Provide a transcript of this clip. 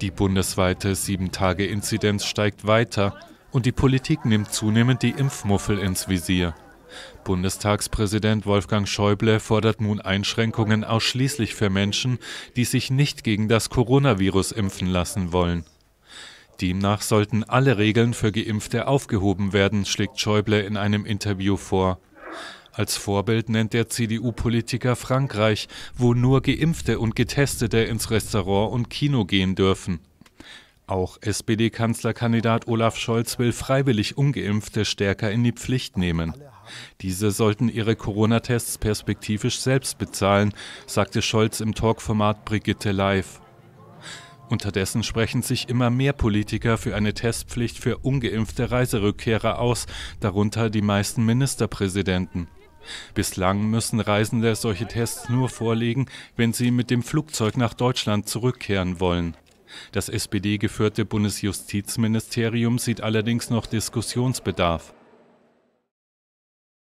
Die bundesweite 7-Tage-Inzidenz steigt weiter und die Politik nimmt zunehmend die Impfmuffel ins Visier. Bundestagspräsident Wolfgang Schäuble fordert nun Einschränkungen ausschließlich für Menschen, die sich nicht gegen das Coronavirus impfen lassen wollen. Demnach sollten alle Regeln für Geimpfte aufgehoben werden, schlägt Schäuble in einem Interview vor. Als Vorbild nennt der CDU-Politiker Frankreich, wo nur Geimpfte und Getestete ins Restaurant und Kino gehen dürfen. Auch SPD-Kanzlerkandidat Olaf Scholz will freiwillig ungeimpfte stärker in die Pflicht nehmen. Diese sollten ihre Corona-Tests perspektivisch selbst bezahlen, sagte Scholz im Talkformat Brigitte Live. Unterdessen sprechen sich immer mehr Politiker für eine Testpflicht für ungeimpfte Reiserückkehrer aus, darunter die meisten Ministerpräsidenten. Bislang müssen Reisende solche Tests nur vorlegen, wenn sie mit dem Flugzeug nach Deutschland zurückkehren wollen. Das SPD-geführte Bundesjustizministerium sieht allerdings noch Diskussionsbedarf.